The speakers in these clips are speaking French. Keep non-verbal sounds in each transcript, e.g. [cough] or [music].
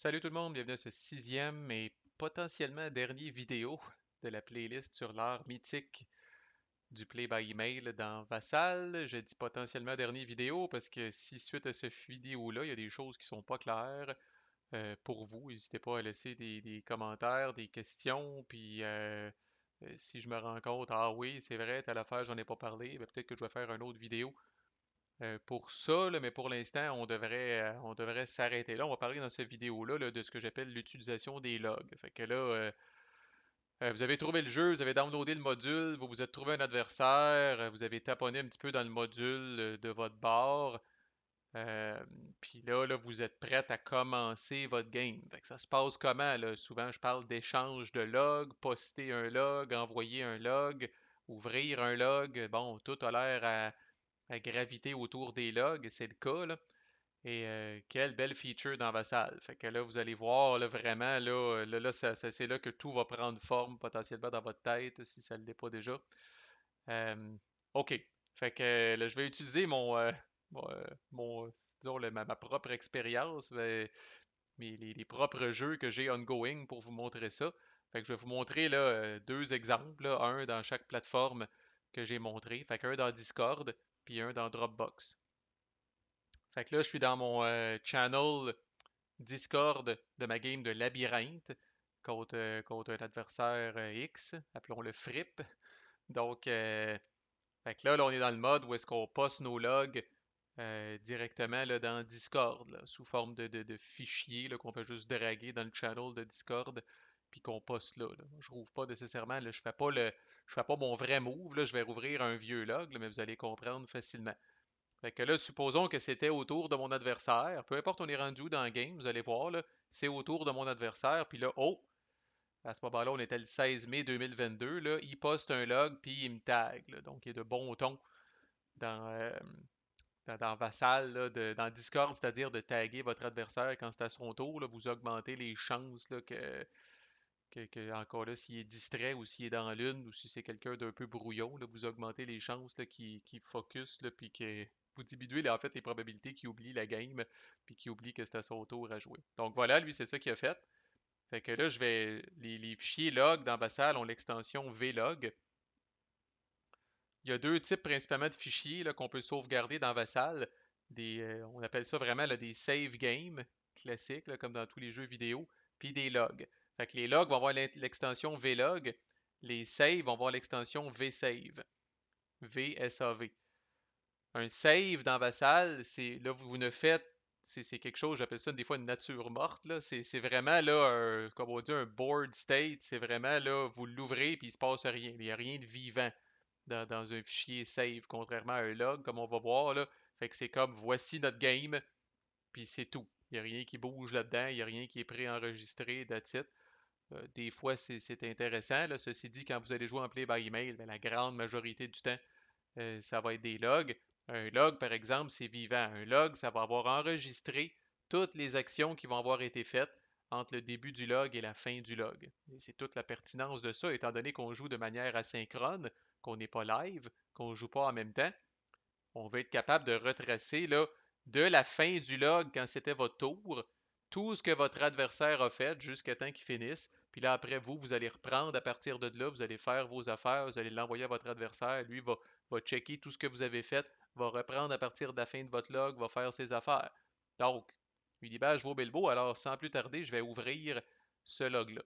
Salut tout le monde, bienvenue à ce sixième et potentiellement dernier vidéo de la playlist sur l'art mythique du play by email dans Vassal. J'ai dit potentiellement dernier vidéo parce que si suite à ce vidéo-là, il y a des choses qui ne sont pas claires euh, pour vous, n'hésitez pas à laisser des, commentaires, des questions, puis euh, euh, si je me rends compte, ah oui, c'est vrai, telle affaire, j'en ai pas parlé, ben, peut-être que je vais faire une autre vidéo euh, pour ça, mais pour l'instant, on devrait, euh, on devrait s'arrêter là. On va parler dans cette vidéo-là de ce que j'appelle l'utilisation des logs. Fait que là, euh, vous avez trouvé le jeu, vous avez downloadé le module, vous vous êtes trouvé un adversaire, vous avez taponné un petit peu dans le module de votre bar, Puis là, là, vous êtes prêt à commencer votre game. ça se passe comment? Souvent, je parle d'échange de logs, poster un log, envoyer un log, ouvrir un log. Bon, tout a l'air à, la graviter autour des logs, c'est le cas. Et euh, quelle belle feature dans Vassal. Fait que là, vous allez voir vraiment, euh, c'est là que tout va prendre forme potentiellement dans votre tête, si ça ne l'est pas déjà. Euh, OK. Fait que là, je vais utiliser mon, ma, propre expérience, les, les, propres jeux que j'ai ongoing pour vous montrer ça. Fait que je vais vous montrer là, deux exemples, un dans chaque plateforme que j'ai montré. Fait un dans Discord, un dans Dropbox. Fait que là, je suis dans mon euh, channel Discord de ma game de labyrinthe contre, euh, un adversaire euh, X, appelons-le Fripp. Donc, là, on est dans le mode où est-ce qu'on poste nos logs directement dans Discord, sous forme de, de, de fichiers qu'on peut juste draguer dans le channel de Discord puis qu'on poste là, Je Je rouvre pas nécessairement, je fais pas le, je fais pas mon vrai move, là, je vais rouvrir un vieux log, mais vous allez comprendre facilement. Fait que là, supposons que c'était autour de mon adversaire, peu importe on est rendu dans le game, vous allez voir, c'est autour de mon adversaire, puis là, oh, à ce moment-là, on était le 16 mai 2022, là, il poste un log, puis il me tag, donc il est de bons ton euh, dans... dans, Vassal, là, dans Discord, c'est-à-dire de taguer votre adversaire quand c'est à son tour, vous augmentez les chances que, que, encore là, s'il est distrait ou s'il est dans l'une ou si c'est quelqu'un d'un peu brouillon, là, vous augmentez les chances qu'il focus, là, puis que vous diminuez en fait les probabilités qu'il oublie la game, puis qu'il oublie que c'est à son tour à jouer. Donc voilà, lui, c'est ça qu'il a fait. Fait que là, je vais. Les, fichiers log dans Vassal ont l'extension vlog. Il y a deux types principalement de fichiers qu'on peut sauvegarder dans Vassal. Euh, on appelle ça vraiment des save games classiques, comme dans tous les jeux vidéo, puis des logs. Fait que les logs vont avoir l'extension vlog, les saves vont avoir l'extension vsave. VSAV. Un save dans Vassal, c'est là vous, ne faites c'est quelque chose, j'appelle ça des fois une nature morte. C'est vraiment là, un, comme on dit, un board state. C'est vraiment là, vous l'ouvrez puis il ne se passe rien. Il n'y a rien de vivant dans, un fichier save, contrairement à un log, comme on va voir. Là. Fait que c'est comme voici notre game, puis c'est tout. Il n'y a rien qui bouge là-dedans, il n'y a rien qui est préenregistré, enregistré euh, des fois, c'est intéressant. Ceci dit, quand vous allez jouer en play by email, ben, la grande majorité du temps, euh, ça va être des logs. Un log, par exemple, c'est vivant. Un log, ça va avoir enregistré toutes les actions qui vont avoir été faites entre le début du log et la fin du log. C'est toute la pertinence de ça, étant donné qu'on joue de manière asynchrone, qu'on n'est pas live, qu'on ne joue pas en même temps. On va être capable de retracer de la fin du log, quand c'était votre tour, tout ce que votre adversaire a fait jusqu'à temps qu'il finisse, puis là, après vous, vous allez reprendre à partir de là, vous allez faire vos affaires, vous allez l'envoyer à votre adversaire. Lui va, va checker tout ce que vous avez fait, va reprendre à partir de la fin de votre log, va faire ses affaires. Donc, lui dit, bah je belle Bilbo, alors sans plus tarder, je vais ouvrir ce log-là.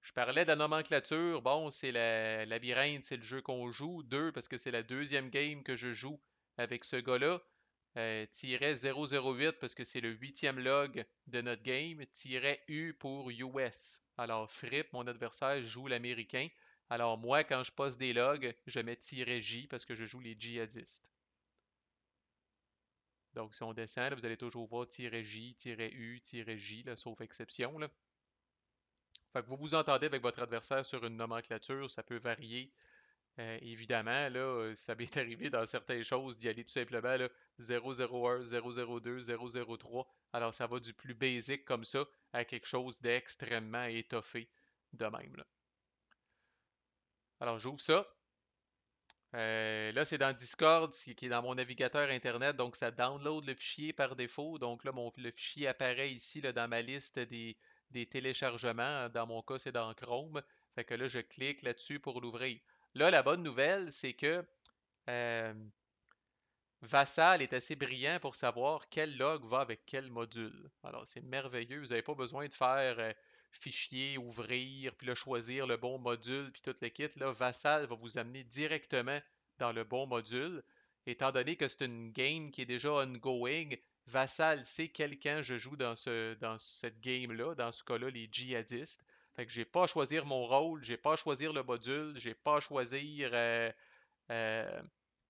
Je parlais de la nomenclature. Bon, c'est la labyrinthe, c'est le jeu qu'on joue. Deux, parce que c'est la deuxième game que je joue avec ce gars-là. 008 euh, parce que c'est le huitième log de notre game. U pour US. Alors, Fripp, mon adversaire, joue l'américain. Alors, moi, quand je passe des logs, je mets J parce que je joue les djihadistes. Donc, si on descend, vous allez toujours voir J, U, J, sauf exception. Là. vous vous entendez avec votre adversaire sur une nomenclature, ça peut varier euh, évidemment, là, euh, ça m'est [laughs] arrivé dans certaines choses d'y aller tout simplement là, 001, 002, 003. Alors, ça va du plus basique comme ça à quelque chose d'extrêmement étoffé de même. Là. Alors, j'ouvre ça. Euh, là, c'est dans Discord, qui est dans mon navigateur Internet, donc ça download le fichier par défaut. Donc là, mon, le fichier apparaît ici là, dans ma liste des, des téléchargements. Dans mon cas, c'est dans Chrome. Fait que là, je clique là-dessus pour l'ouvrir. Là, la bonne nouvelle, c'est que euh, Vassal est assez brillant pour savoir quel log va avec quel module. Alors, c'est merveilleux. Vous n'avez pas besoin de faire euh, fichier, ouvrir, puis le choisir le bon module, puis tout le kit. Là, Vassal va vous amener directement dans le bon module. Étant donné que c'est une game qui est déjà ongoing, Vassal sait quelqu'un je joue dans, ce, dans cette game-là, dans ce cas-là, les djihadistes. Fait que j'ai pas à choisir mon rôle, j'ai pas à choisir le module, j'ai pas à choisir euh, euh,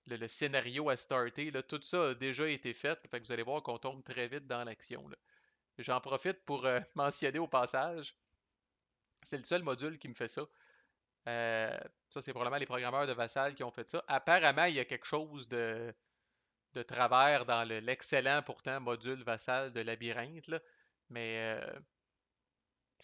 le, scénario à starter. Tout ça a déjà été fait. Fait que vous allez voir qu'on tombe très vite dans l'action. J'en profite pour euh, [laughs] mentionner au passage. C'est le seul module qui me fait ça. ça, c'est probablement les programmeurs de Vassal qui ont fait ça. Apparemment, il y a quelque chose de, de travers dans l'excellent pourtant module Vassal de Labyrinthe. Mais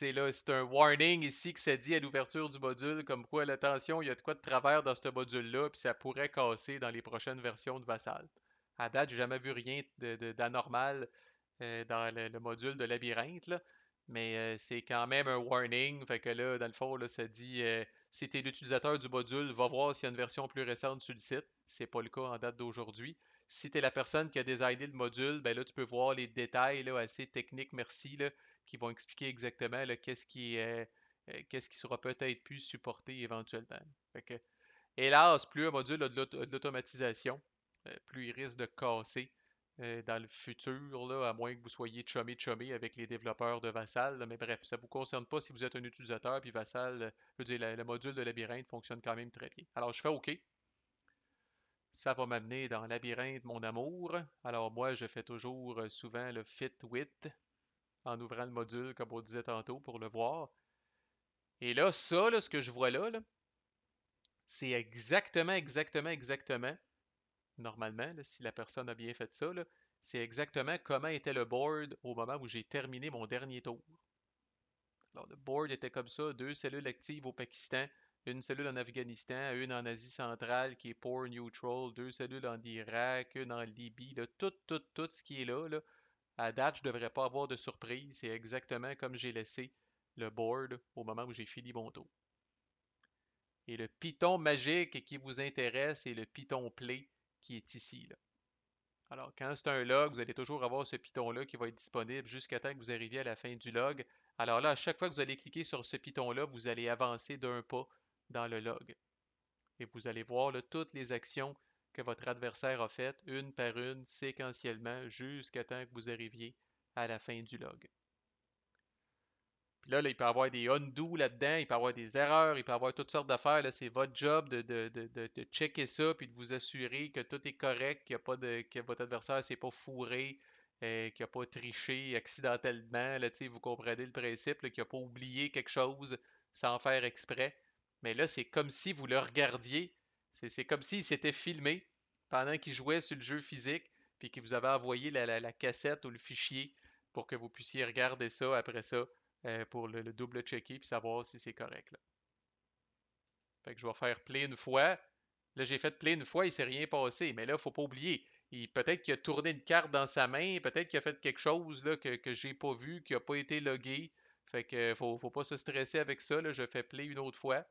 c'est un warning ici que ça dit à l'ouverture du module, comme quoi, attention, il y a de quoi de travers dans ce module-là, puis ça pourrait casser dans les prochaines versions de Vassal. À date, j'ai jamais vu rien d'anormal euh, dans le, module de labyrinthe, là, mais euh, c'est quand même un warning. Fait que là, dans le fond, ça dit euh, si tu es l'utilisateur du module, va voir s'il y a une version plus récente sur le site. C'est pas le cas en date d'aujourd'hui. Si tu es la personne qui a designé le module, ben là, tu peux voir les détails là, assez techniques, merci, là, qui vont expliquer exactement euh, qu'est-ce qui sera peut-être plus supporté éventuellement. hélas, plus un module a de l'automatisation, euh, plus il risque de casser euh, dans le futur, à moins que vous soyez chummy chummy avec les développeurs de Vassal. Mais bref, ça ne vous concerne pas si vous êtes un utilisateur, puis Vassal, je le, module de labyrinthe fonctionne quand même très bien. Alors, je fais OK. Ça va m'amener dans labyrinthe, mon amour. Alors, moi, je fais toujours souvent le fit with en ouvrant le module, comme on disait tantôt, pour le voir. Et là, ça, ce que je vois là, c'est exactement, exactement, exactement, normalement, si la personne a bien fait ça, c'est exactement comment était le board au moment où j'ai terminé mon dernier tour. Alors, le board était comme ça, deux cellules actives au Pakistan, une cellule en Afghanistan, une en Asie centrale qui est pour neutral, deux cellules en Irak, une en Libye, tout, tout, tout ce qui est là, là à date, je ne devrais pas avoir de surprise. C'est exactement comme j'ai laissé le board au moment où j'ai fini mon dos. Et le Python magique qui vous intéresse est le Python Play qui est ici. Alors, quand c'est un log, vous allez toujours avoir ce Python-là qui va être disponible jusqu'à temps que vous arriviez à la fin du log. Alors là, à chaque fois que vous allez cliquer sur ce Python-là, vous allez avancer d'un pas dans le log. Et vous allez voir toutes les actions que votre adversaire a fait, une par une séquentiellement jusqu'à temps que vous arriviez à la fin du log. Puis là, il peut y avoir des undo là-dedans, il peut y avoir des erreurs, il peut y avoir toutes sortes d'affaires. C'est votre job de, checker ça puis de vous assurer que tout est correct, y a que votre adversaire ne s'est pas fourré, euh, qu'il n'a pas triché accidentellement. Là, vous comprenez le principe, qu'il n'a pas oublié quelque chose sans faire exprès. Mais là, c'est comme si vous le regardiez c'est comme s'il s'était filmé pendant qu'il jouait sur le jeu physique, puis qu'il vous avait envoyé la, cassette ou le fichier pour que vous puissiez regarder ça après ça euh, pour le, double-checker, puis savoir si c'est correct. Fait que je vais faire play une fois. Là, j'ai fait play une fois, il ne s'est rien passé. Mais là, il ne faut pas oublier. Peut-être qu'il a tourné une carte dans sa main, peut-être qu'il a fait quelque chose que, je n'ai pas vu, qui n'a pas été logué. Fait que faut, pas se stresser avec ça. Là. Je fais play une autre fois.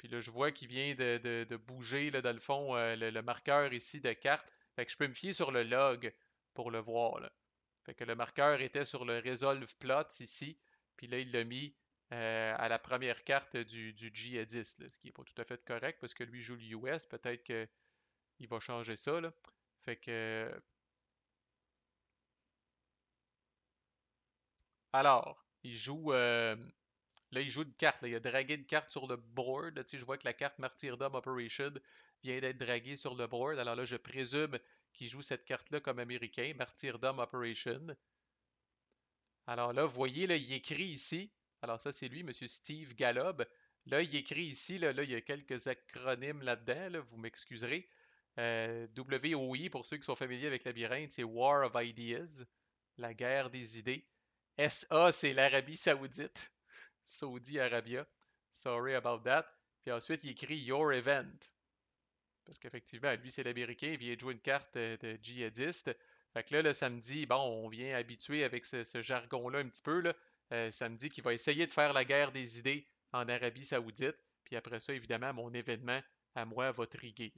Puis là, je vois qu'il vient de, bouger, là, dans le fond, euh, le, marqueur ici de carte. Fait que je peux me fier sur le log pour le voir. Là. Fait que le marqueur était sur le Resolve Plot ici. Puis là, il l'a mis euh, à la première carte du, du G 10, ce qui n'est pas tout à fait correct parce que lui joue l'US. US. Peut-être qu'il va changer ça. Là. Fait que. Alors, il joue. Euh, Là, il joue une carte. Il a dragué une carte sur le board. je vois que la carte Martyrdom Operation vient d'être draguée sur le board. Alors là, je présume qu'il joue cette carte-là comme américain, Martyrdom Operation. Alors là, vous voyez, là, il écrit ici. Alors ça, c'est lui, M. Steve Gallob. Là, il écrit ici, là, il y a quelques acronymes là-dedans, vous m'excuserez. Euh, WOI, pour ceux qui sont familiers avec Labyrinthe, c'est War of Ideas, la guerre des idées. SA, c'est l'Arabie Saoudite. Saudi Arabia. Sorry about that. Puis ensuite, il écrit Your Event. Parce qu'effectivement, lui, c'est l'Américain, il vient de jouer une carte de djihadiste. Fait que là, le samedi, bon, on vient habituer avec ce, jargon-là un petit peu. Là. Euh, samedi, qui va essayer de faire la guerre des idées en Arabie Saoudite. Puis après ça, évidemment, mon événement à moi va triguer.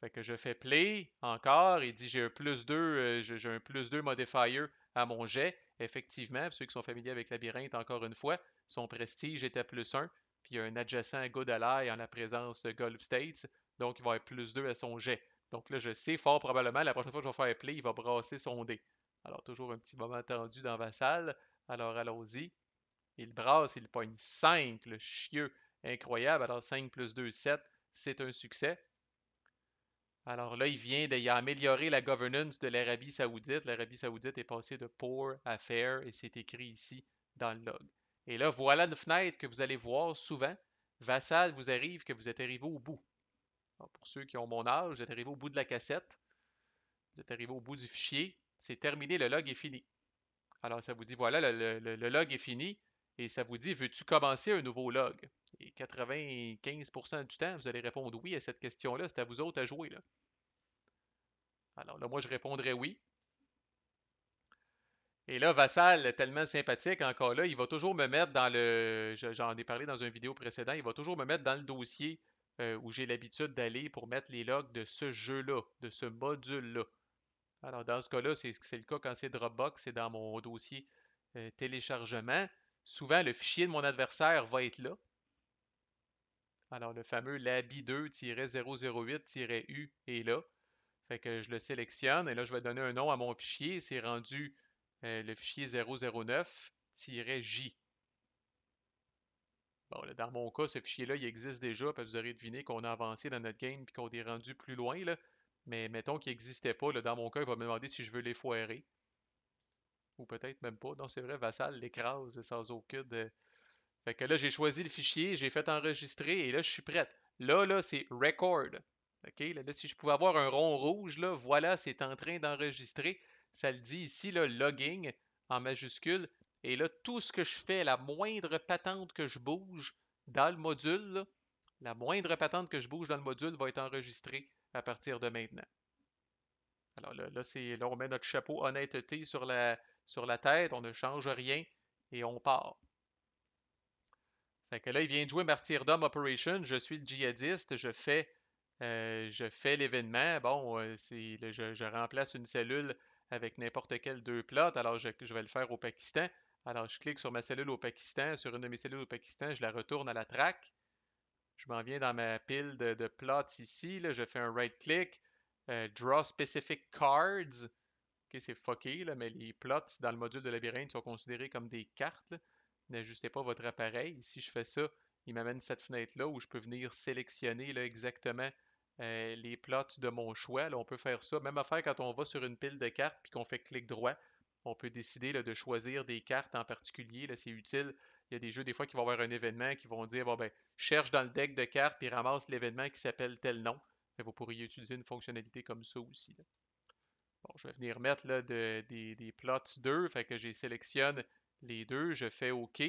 Fait que je fais play encore. Il dit j'ai un plus 2, euh, j'ai un plus 2 modifier à mon jet effectivement, ceux qui sont familiers avec Labyrinthe, encore une fois, son prestige était plus 1, puis il y a un adjacent à en la présence de Golf States, donc il va être plus 2 à son jet. Donc là, je sais fort probablement, la prochaine fois que je vais faire play, il va brasser son dé. Alors, toujours un petit moment tendu dans salle, Alors, allons-y. Il brasse, il pogne 5, le chieux, incroyable. Alors, 5 plus 2, 7, c'est un succès. Alors là, il vient d'améliorer améliorer la governance de l'Arabie saoudite. L'Arabie saoudite est passée de poor à fair et c'est écrit ici dans le log. Et là, voilà une fenêtre que vous allez voir souvent. Vassal vous arrive que vous êtes arrivé au bout. pour ceux qui ont mon âge, vous êtes arrivé au bout de la cassette. Vous êtes arrivé au bout du fichier. C'est terminé, le log est fini. Alors ça vous dit, voilà, le log est fini. Et ça vous dit, veux-tu commencer un nouveau log? Et 95% du temps, vous allez répondre oui à cette question-là. C'est à vous autres à jouer. Alors là, moi, je répondrais oui. Et là, Vassal, tellement sympathique, encore là, il va toujours me mettre dans le. J'en ai parlé dans une vidéo précédente, il va toujours me mettre dans le dossier euh, où j'ai l'habitude d'aller pour mettre les logs de ce jeu-là, de ce module-là. Alors, dans ce cas-là, c'est le cas quand c'est Dropbox, c'est dans mon dossier euh, téléchargement. Souvent, le fichier de mon adversaire va être là. Alors, le fameux l'ABI 2-008-U est là. Fait que je le sélectionne et là, je vais donner un nom à mon fichier. C'est rendu euh, le fichier 009-J. Bon, là, dans mon cas, ce fichier-là, il existe déjà. Puis vous aurez deviné qu'on a avancé dans notre game et qu'on est rendu plus loin. Là. Mais mettons qu'il n'existait pas. Là, dans mon cas, il va me demander si je veux les foirer. Ou peut-être même pas. Non, c'est vrai, Vassal l'écrase sans aucune, euh, fait que là, j'ai choisi le fichier, j'ai fait enregistrer et là, je suis prête. Là, là, c'est record. OK? Là, si je pouvais avoir un rond rouge, là, voilà, c'est en train d'enregistrer. Ça le dit ici, là, logging en majuscule. Et là, tout ce que je fais, la moindre patente que je bouge dans le module, la moindre patente que je bouge dans le module va être enregistrée à partir de maintenant. Alors là, là, on met notre chapeau honnêteté sur la, sur la tête, on ne change rien et on part. Fait que là, il vient de jouer Martyrdom Operation. Je suis le djihadiste. Je fais, euh, l'événement. Bon, euh, je, remplace une cellule avec n'importe quel deux plots. Alors, je, vais le faire au Pakistan. Alors, je clique sur ma cellule au Pakistan, sur une de mes cellules au Pakistan. Je la retourne à la traque. Je m'en viens dans ma pile de, plots ici. je fais un right-click. Euh, draw specific cards. OK, c'est fucké, mais les plots dans le module de labyrinthe sont considérés comme des cartes n'ajustez pas votre appareil. Si je fais ça, il m'amène cette fenêtre-là où je peux venir sélectionner là, exactement euh, les plots de mon choix. on peut faire ça. Même affaire quand on va sur une pile de cartes puis qu'on fait clic droit. On peut décider là, de choisir des cartes en particulier. Là, c'est utile. Il y a des jeux, des fois, qui vont avoir un événement qui vont dire bon, ben, cherche dans le deck de cartes puis ramasse l'événement qui s'appelle tel nom. et vous pourriez utiliser une fonctionnalité comme ça aussi. je vais venir mettre des, plots 2. Fait que j'ai sélectionne les deux, je fais OK.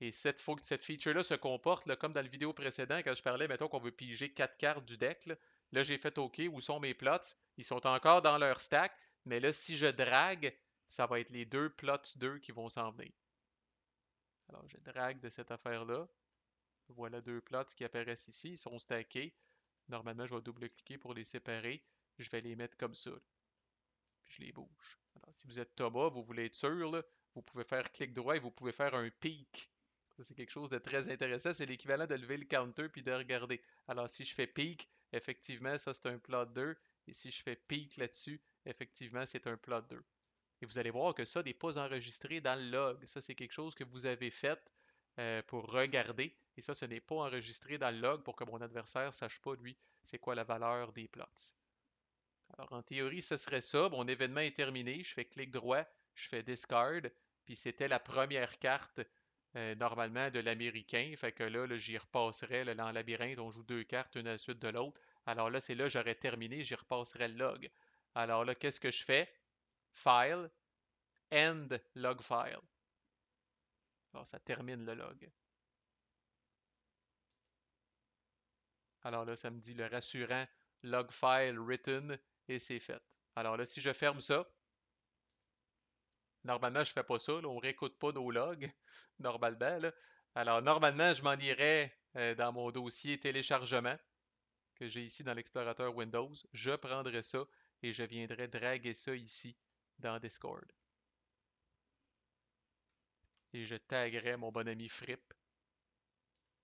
Et cette, cette feature-là se comporte, comme dans la vidéo précédente, quand je parlais, mettons qu'on veut piger quatre cartes du deck. Là, j'ai fait OK. Où sont mes plots? Ils sont encore dans leur stack. Mais là, si je drague, ça va être les deux plots 2 qui vont s'en venir. Alors, je drague de cette affaire-là. Voilà deux plots qui apparaissent ici. Ils sont stackés. Normalement, je vais double-cliquer pour les séparer. Je vais les mettre comme ça. Puis je les bouge. Alors, si vous êtes Thomas, vous voulez être sûr, là, vous pouvez faire clic droit et vous pouvez faire un peak. C'est quelque chose de très intéressant. C'est l'équivalent de lever le counter puis de regarder. Alors, si je fais peak, effectivement, ça c'est un plot 2. Et si je fais peak là-dessus, effectivement, c'est un plot 2. Et vous allez voir que ça n'est pas enregistré dans le log. Ça, c'est quelque chose que vous avez fait euh, pour regarder. Et ça, ce n'est pas enregistré dans le log pour que mon adversaire ne sache pas, lui, c'est quoi la valeur des plots. Alors, en théorie, ce serait ça. Mon événement est terminé. Je fais clic droit, je fais discard. Puis c'était la première carte euh, normalement de l'américain. Fait que là, j'y repasserais là, dans labyrinthe. On joue deux cartes, une à la suite de l'autre. Alors là, c'est là, j'aurais terminé, j'y repasserais le log. Alors là, qu'est-ce que je fais? File, end log file. Alors ça termine le log. Alors là, ça me dit le rassurant log file written et c'est fait. Alors là, si je ferme ça, Normalement, je fais pas ça. On On réécoute pas nos logs, normalement. Là. Alors, normalement, je m'en irais euh, dans mon dossier téléchargement que j'ai ici dans l'explorateur Windows. Je prendrai ça et je viendrai draguer ça ici dans Discord. Et je taguerai mon bon ami Fripp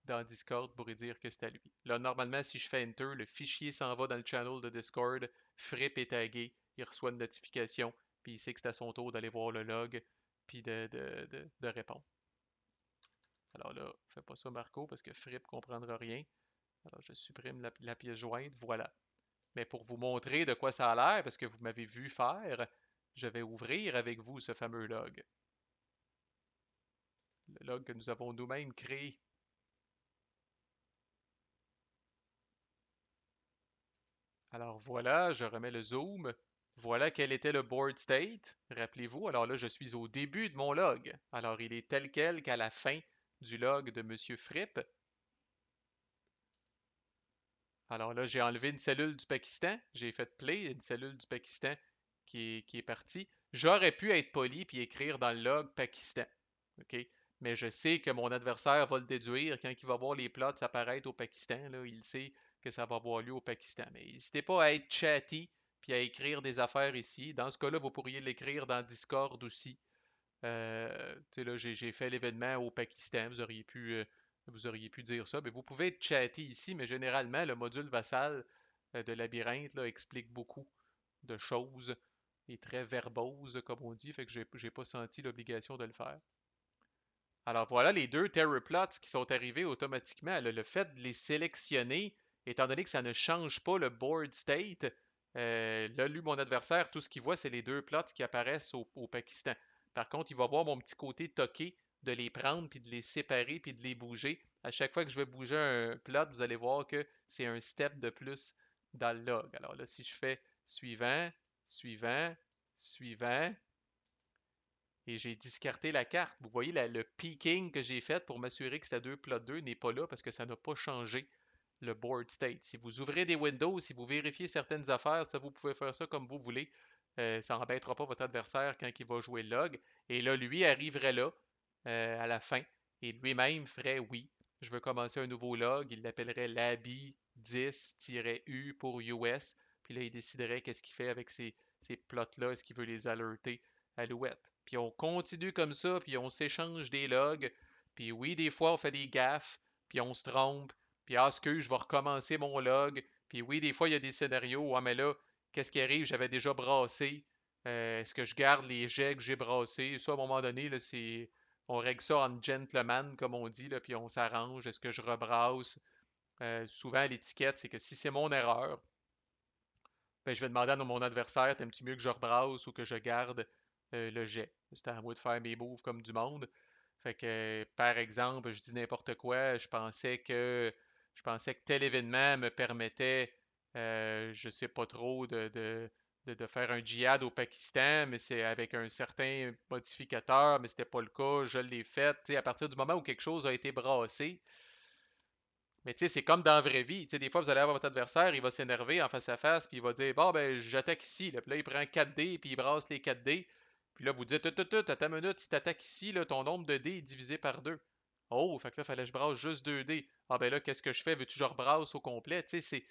dans Discord pour lui dire que c'est à lui. Là, normalement, si je fais Enter, le fichier s'en va dans le channel de Discord. Fripp est tagué, il reçoit une notification puis il sait que c'est à son tour d'aller voir le log, puis de, de, de, répondre. Alors là, fais pas ça Marco, parce que Fripp ne comprendra rien. Alors je supprime la, la, pièce jointe, voilà. Mais pour vous montrer de quoi ça a l'air, parce que vous m'avez vu faire, je vais ouvrir avec vous ce fameux log. Le log que nous avons nous-mêmes créé. Alors voilà, je remets le zoom. Voilà quel était le board state. Rappelez-vous, alors là, je suis au début de mon log. Alors, il est tel quel qu'à la fin du log de M. Fripp. Alors là, j'ai enlevé une cellule du Pakistan. J'ai fait play, une cellule du Pakistan qui est, partie. J'aurais pu être poli puis écrire dans le log Pakistan. OK? Mais je sais que mon adversaire va le déduire quand il va voir les plots s'apparaître au Pakistan. Là, il sait que ça va avoir lieu au Pakistan. Mais n'hésitez pas à être chatty puis à écrire des affaires ici. Dans ce cas-là, vous pourriez l'écrire dans Discord aussi. Euh, j'ai fait l'événement au Pakistan, vous auriez pu, euh, vous auriez pu dire ça. Mais vous pouvez chatter ici, mais généralement, le module vassal euh, de labyrinthe explique beaucoup de choses et très verbose, comme on dit, fait que j'ai pas senti l'obligation de le faire. Alors voilà les deux plots qui sont arrivés automatiquement. le fait de les sélectionner, étant donné que ça ne change pas le board state, euh, là, lui, mon adversaire, tout ce qu'il voit, c'est les deux plots qui apparaissent au, Pakistan. Par contre, il va voir mon petit côté toqué de les prendre, puis de les séparer, puis de les bouger. À chaque fois que je vais bouger un plot, vous allez voir que c'est un step de plus dans le log. Alors là, si je fais suivant, suivant, suivant, et j'ai discarté la carte. Vous voyez le peaking que j'ai fait pour m'assurer que c'était deux plots 2 n'est pas là parce que ça n'a pas changé le board state. Si vous ouvrez des windows, si vous vérifiez certaines affaires, ça vous pouvez faire ça comme vous voulez. Euh, ça n'embêtera pas votre adversaire quand il va jouer log. Et là, lui arriverait là euh, à la fin et lui-même ferait oui. Je veux commencer un nouveau log. Il l'appellerait labi 10-U pour US. Puis là, il déciderait qu'est-ce qu'il fait avec ces, ces plots-là. Est-ce qu'il veut les alerter à l'ouette? Puis on continue comme ça, puis on s'échange des logs. Puis oui, des fois, on fait des gaffes, puis on se trompe, puis est ce que je vais recommencer mon log. Puis oui, des fois, il y a des scénarios, ah, mais là, qu'est-ce qui arrive? J'avais déjà brassé. Euh, est-ce que je garde les jets que j'ai brassés? Ça, à un moment donné, là, on règle ça en gentleman, comme on dit, là, puis on s'arrange. Est-ce que je rebrasse? Euh, souvent, l'étiquette, c'est que si c'est mon erreur, ben, je vais demander à mon adversaire, t'aimes-tu mieux que je rebrasse ou que je garde euh, le jet? C'est à moi de faire mes bouffes comme du monde. Fait que, par exemple, je dis n'importe quoi, je pensais que je pensais que tel événement me permettait, euh, je ne sais pas trop, de, faire un djihad au Pakistan, mais c'est avec un certain modificateur, mais ce n'était pas le cas, je l'ai fait. à partir du moment où quelque chose a été brassé, mais tu sais, c'est comme dans la vraie vie. des fois, vous allez avoir votre adversaire, il va s'énerver en face à face, puis il va dire Bon, ben, j'attaque ici. Puis là, il prend 4 dés, puis il brasse les 4 dés. Puis là, vous dites attends une minute, si tu attaques ici, ton nombre de dés est divisé par 2. Oh, fait que là, fallait que je brasse juste deux d Ah ben là, qu'est-ce que je fais? Veux-tu que je au complet? Tu c'est,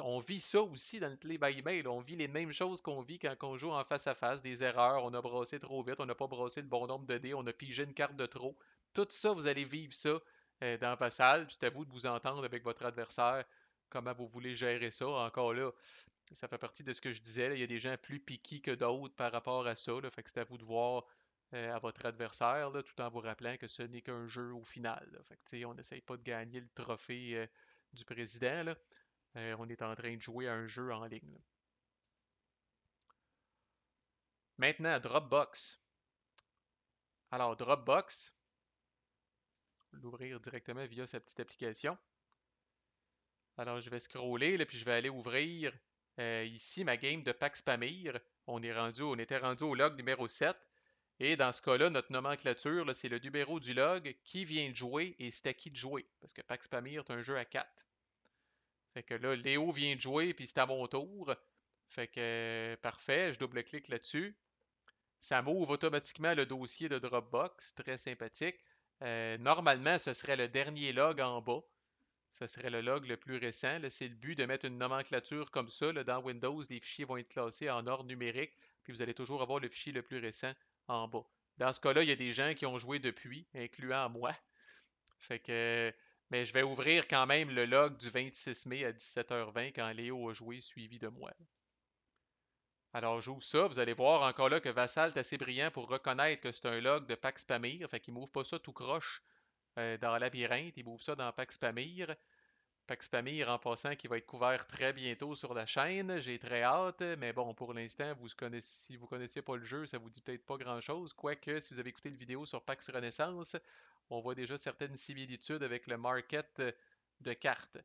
on vit ça aussi dans le play-by-mail. on vit les mêmes choses qu'on vit quand on joue en face-à-face. des erreurs, on a brassé trop vite, on n'a pas brossé le bon nombre de dés, on a pigé une carte de trop. Tout ça, vous allez vivre ça euh, dans votre salle. C'est à vous de vous entendre avec votre adversaire comment vous voulez gérer ça. Encore là, ça fait partie de ce que je disais. Il y a des gens plus piqués que d'autres par rapport à ça. Fait que c'est à vous de voir euh, à votre adversaire, tout en vous rappelant que ce n'est qu'un jeu au final. on n'essaye pas de gagner le trophée euh, du président. Euh, on est en train de jouer à un jeu en ligne. Maintenant, Dropbox. Alors, Dropbox, l'ouvrir directement via sa petite application. Alors, je vais scroller, et puis je vais aller ouvrir ici ma game de Pax Pamir. On, est rendu, on était rendu au log numéro 7. Et dans ce cas-là, notre nomenclature, c'est le numéro du log, qui vient de jouer et c'est à qui de jouer. Parce que Pax Pamir est un jeu à 4. Fait que là, Léo vient de jouer, puis c'est à mon tour. Fait que euh, parfait, je double-clique là-dessus. Ça m'ouvre automatiquement le dossier de Dropbox, très sympathique. Euh, normalement, ce serait le dernier log en bas. Ce serait le log le plus récent. C'est le but de mettre une nomenclature comme ça. dans Windows, les fichiers vont être classés en ordre numérique, puis vous allez toujours avoir le fichier le plus récent en bas. Dans ce cas-là, il y a des gens qui ont joué depuis, incluant moi. Fait que, mais je vais ouvrir quand même le log du 26 mai à 17h20 quand Léo a joué suivi de moi. Alors j'ouvre ça, vous allez voir encore là que Vassal est assez brillant pour reconnaître que c'est un log de Pax Pamir, fait qu'il m'ouvre pas ça tout croche euh, dans Labyrinthe, il m'ouvre ça dans Pax Pamir. Pax Famille, en passant, qui va être couvert très bientôt sur la chaîne. J'ai très hâte, mais bon, pour l'instant, si vous connaissez pas le jeu, ça vous dit peut-être pas grand-chose. Quoique, si vous avez écouté la vidéo sur Pax Renaissance, on voit déjà certaines similitudes avec le market de cartes.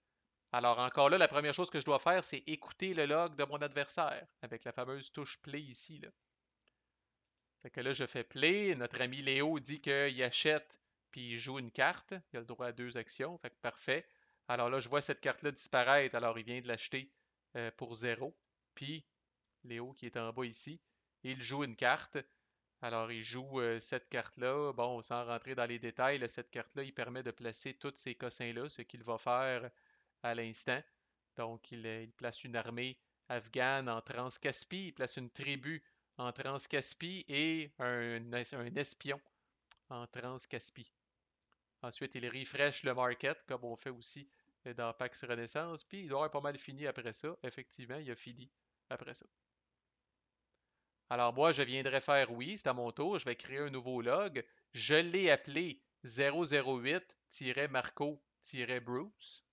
Alors encore là, la première chose que je dois faire, c'est écouter le log de mon adversaire, avec la fameuse touche play ici. Là. Fait que là, je fais play. Notre ami Léo dit qu'il achète puis il joue une carte. Il a le droit à deux actions. Fait que parfait. Alors là, je vois cette carte-là disparaître. Alors, il vient de l'acheter euh, pour zéro. Puis, Léo qui est en bas ici, il joue une carte. Alors, il joue euh, cette carte-là. Bon, sans rentrer dans les détails, cette carte-là, il permet de placer tous ces cossins-là, ce qu'il va faire à l'instant. Donc, il, euh, place une armée afghane en Transcaspie, il place une tribu en Transcaspie et un, un espion en Transcaspie. Ensuite, il refresh le market, comme on fait aussi dans Pax Renaissance, puis il doit avoir pas mal fini après ça. Effectivement, il a fini après ça. Alors moi, je viendrais faire oui, c'est à mon tour, je vais créer un nouveau log. Je l'ai appelé 008-Marco-Bruce.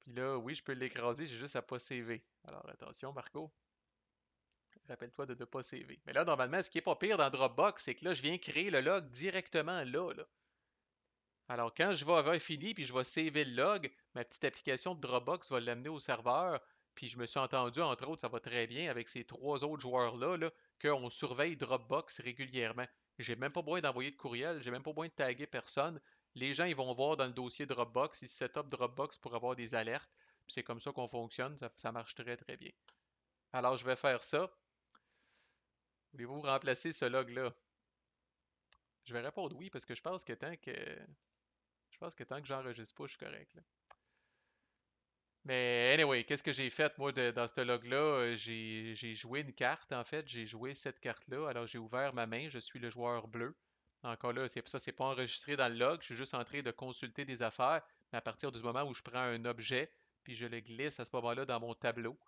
Puis là, oui, je peux l'écraser, j'ai juste à pas CV. Alors attention, Marco. Rappelle-toi de ne pas CV. Mais là, normalement, ce qui n'est pas pire dans Dropbox, c'est que là, je viens créer le log directement là. là. Alors, quand je vais avoir fini puis je vais saver le log, ma petite application de Dropbox va l'amener au serveur. Puis je me suis entendu, entre autres, ça va très bien avec ces trois autres joueurs-là, qu'on surveille Dropbox régulièrement. J'ai même pas besoin d'envoyer de courriel, j'ai même pas besoin de taguer personne. Les gens, ils vont voir dans le dossier Dropbox, ils up Dropbox pour avoir des alertes. C'est comme ça qu'on fonctionne, ça marche très très bien. Alors je vais faire ça. Voulez-vous remplacer ce log-là? Je vais répondre oui parce que je pense que tant que parce que tant que j'enregistre pas, je suis correct. Mais anyway, qu'est-ce que j'ai fait moi dans ce log-là? Euh, j'ai, joué une carte en fait. J'ai joué cette carte-là. Alors j'ai ouvert ma main. Je suis le joueur bleu. Encore là, c'est, ça, c'est pas enregistré dans le log. Je suis juste en train de consulter des affaires. Mais à partir du moment où je prends un objet, puis je le glisse à ce moment-là dans mon tableau,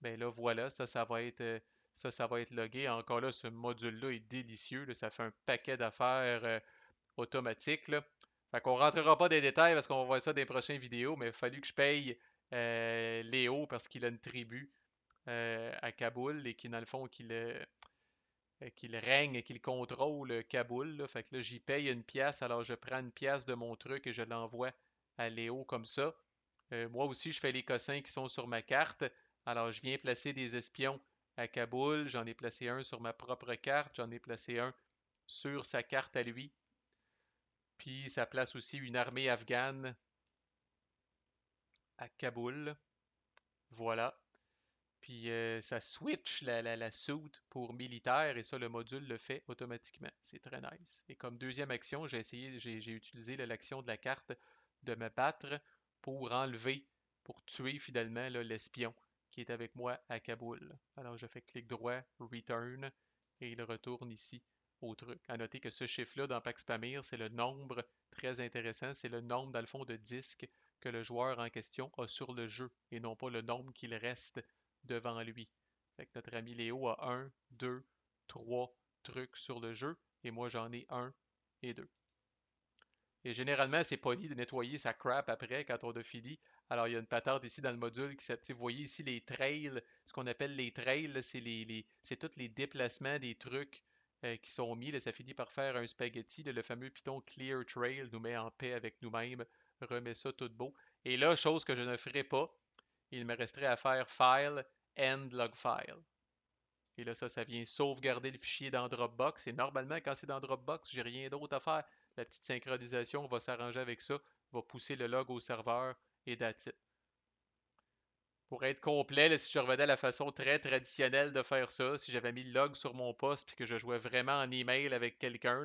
ben là voilà, ça, ça va être euh, ça, ça va être logué. Encore là, ce module-là est délicieux. ça fait un paquet d'affaires euh, automatiques. Là. Fait qu'on rentrera pas dans les détails parce qu'on va voir ça dans les prochaines vidéos, mais il a fallu que je paye euh, Léo parce qu'il a une tribu euh, à Kaboul et qui, dans le fond, qu'il euh, règne et qu'il contrôle Kaboul. Fait que là, j'y paye une pièce, alors je prends une pièce de mon truc et je l'envoie à Léo comme ça. moi aussi, je fais les cossins qui sont sur ma carte. Alors, je viens placer des espions à Kaboul. J'en ai placé un sur ma propre carte. J'en ai placé un sur sa carte à lui. Puis ça place aussi une armée afghane à Kaboul. Voilà. Puis euh, ça switch la, la, la suite pour militaire et ça, le module le fait automatiquement. C'est très nice. Et comme deuxième action, j'ai essayé, j'ai utilisé l'action de la carte de me battre pour enlever, pour tuer finalement l'espion qui est avec moi à Kaboul. Alors je fais clic droit, return et il retourne ici à noter que ce chiffre-là dans Pax Pamir, c'est le nombre très intéressant, c'est le nombre dans le fond de disques que le joueur en question a sur le jeu et non pas le nombre qu'il reste devant lui. notre ami Léo a un, deux, trois trucs sur le jeu et moi j'en ai un et deux. Et généralement, c'est poli de nettoyer sa crap après quand on a fini. Alors, il y a une patente ici dans le module qui s'appelle. Vous voyez ici les trails, ce qu'on appelle les trails, c'est c'est tous les déplacements des trucs euh, qui sont mis. Là, ça finit par faire un spaghetti. le fameux Python Clear Trail nous met en paix avec nous-mêmes, remet ça tout beau. Et là, chose que je ne ferai pas, il me resterait à faire File, and Log File. Et là, ça, ça vient sauvegarder le fichier dans Dropbox. Et normalement, quand c'est dans Dropbox, j'ai rien d'autre à faire. La petite synchronisation va s'arranger avec ça, va pousser le log au serveur et that's pour être complet, si je revenais à la façon très traditionnelle de faire ça, si j'avais mis le log sur mon poste et que je jouais vraiment en email avec quelqu'un,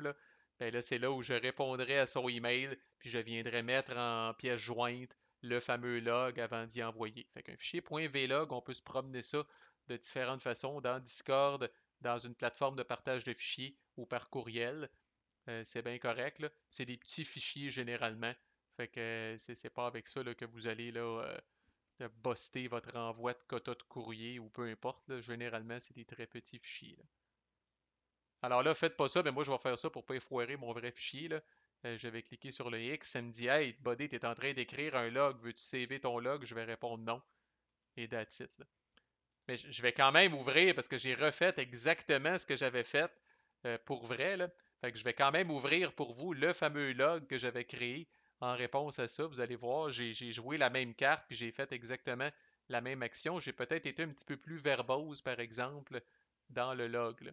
ben là, c'est là où je répondrais à son email, puis je viendrais mettre en pièce jointe le fameux log avant d'y envoyer. Fait un fichier .vlog, on peut se promener ça de différentes façons dans Discord, dans une plateforme de partage de fichiers ou par courriel. Euh, c'est bien correct. C'est des petits fichiers généralement. Fait que euh, c'est, pas avec ça que vous allez là, euh, de buster votre envoi de quota de courrier ou peu importe. Généralement, c'est des très petits fichiers. Alors là, faites pas ça, mais moi je vais faire ça pour ne pas effoirer mon vrai fichier. Euh, je vais cliquer sur le X, ça me dit Hey, Buddy, tu es en train d'écrire un log, veux-tu sauver ton log? Je vais répondre non. Et that's Mais je vais quand même ouvrir parce que j'ai refait exactement ce que j'avais fait euh, pour vrai. je vais quand même ouvrir pour vous le fameux log que j'avais créé en réponse à ça, vous allez voir, j'ai joué la même carte, puis j'ai fait exactement la même action. J'ai peut-être été un petit peu plus verbose, par exemple, dans le log.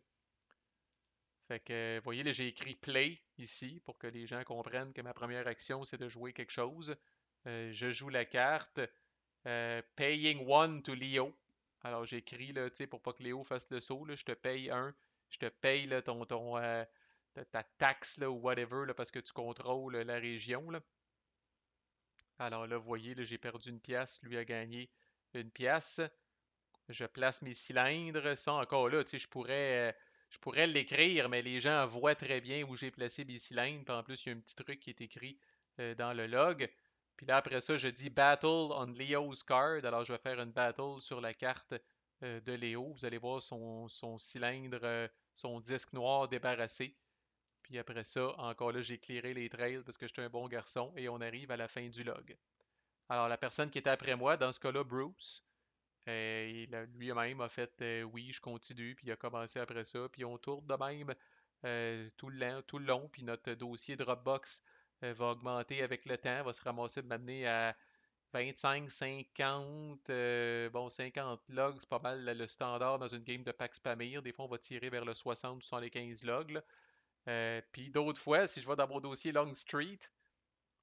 Fait que, vous voyez, j'ai écrit play ici pour que les gens comprennent que ma première action, c'est de jouer quelque chose. Euh, je joue la carte euh, paying one to Leo. Alors, j'écris, là, pour pas que Léo fasse le saut, je te paye un, je te paye ton, euh, ta, taxe ou whatever, parce que tu contrôles la région. Là. Alors là, vous voyez, j'ai perdu une pièce, lui a gagné une pièce. Je place mes cylindres. Ça, encore là, je pourrais, je pourrais l'écrire, mais les gens voient très bien où j'ai placé mes cylindres. en plus, il y a un petit truc qui est écrit euh, dans le log. Puis là, après ça, je dis Battle on Leo's card. Alors, je vais faire une battle sur la carte euh, de Leo. Vous allez voir son cylindre, euh, son disque noir débarrassé. Puis après ça, encore là, j'ai éclairé les trails parce que j'étais un bon garçon et on arrive à la fin du log. Alors, la personne qui était après moi, dans ce cas-là, Bruce, euh, lui-même a fait euh, oui, je continue, puis il a commencé après ça, puis on tourne de même euh, tout, le long, tout long, puis notre dossier Dropbox va augmenter avec le temps, va se ramasser de m'amener à 25, 50, bon, 50 logs, c'est pas mal le standard dans une game de Pax Pamir. Des fois, on va tirer vers le 60 ou 15 logs. Euh, puis d'autres fois, si je vais dans mon dossier Long Street,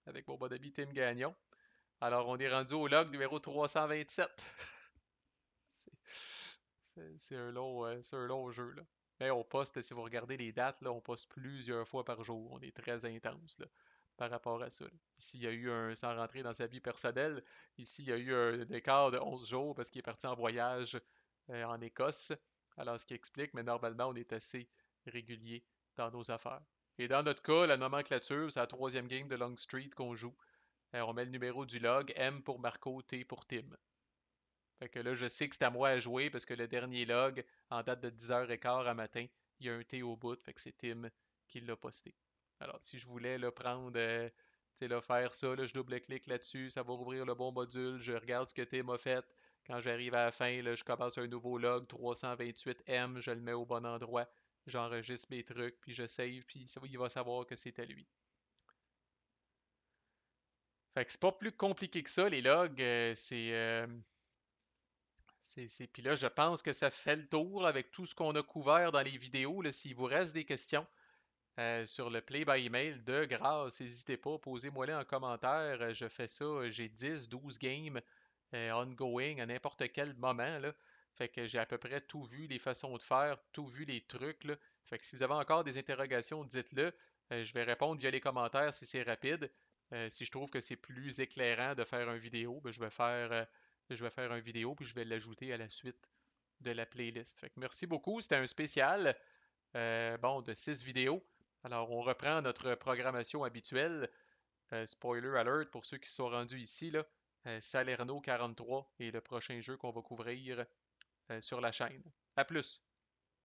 avec mon bon ami Tim Gagnon, alors on est rendu au log numéro 327. [laughs] Euh, c'est un, long jeu. Mais on poste, si vous regardez les dates, on poste plusieurs fois par jour. On est très intense par rapport à ça. Ici, il y a eu un, sans rentrer dans sa vie personnelle, ici, il y a eu un écart de 11 jours parce qu'il est parti en voyage euh, en Écosse. Alors, ce qui explique, mais normalement, on est assez régulier dans nos affaires. Et dans notre cas, la nomenclature, c'est la troisième game de Long Street qu'on joue. Euh, on met le numéro du log, M pour Marco, T pour Tim. Fait que là, je sais que c'est à moi à jouer parce que le dernier log, en date de 10h15 à matin, il y a un T au bout, fait que c'est Tim qui l'a posté. Alors, si je voulais le prendre, euh, là, faire ça, je double-clique là-dessus, ça va rouvrir le bon module, je regarde ce que Tim a fait. Quand j'arrive à la fin, je commence un nouveau log 328M, je le mets au bon endroit j'enregistre mes trucs, puis je save, puis il va savoir que c'est à lui. Fait que c'est pas plus compliqué que ça, les logs. Euh, euh, c'est. puis là, je pense que ça fait le tour avec tout ce qu'on a couvert dans les vidéos. S'il vous reste des questions euh, sur le play by email, de grâce, n'hésitez pas, posez-moi-les en commentaire. Je fais ça, j'ai 10, 12 games ongoing à n'importe quel moment. Là. Fait que j'ai à peu près tout vu, les façons de faire, tout vu, les trucs. Fait que si vous avez encore des interrogations, dites-le. Euh, je vais répondre via les commentaires si c'est rapide. Euh, si je trouve que c'est plus éclairant de faire une vidéo, ben, je, vais faire, euh, je vais faire une vidéo puis je vais l'ajouter à la suite de la playlist. merci beaucoup. C'était un spécial bon, de six vidéos. Alors, on reprend notre programmation habituelle. spoiler alert pour ceux qui sont rendus ici. Là, Salerno 43 est le prochain jeu qu'on va couvrir euh, sur la chaîne. À plus!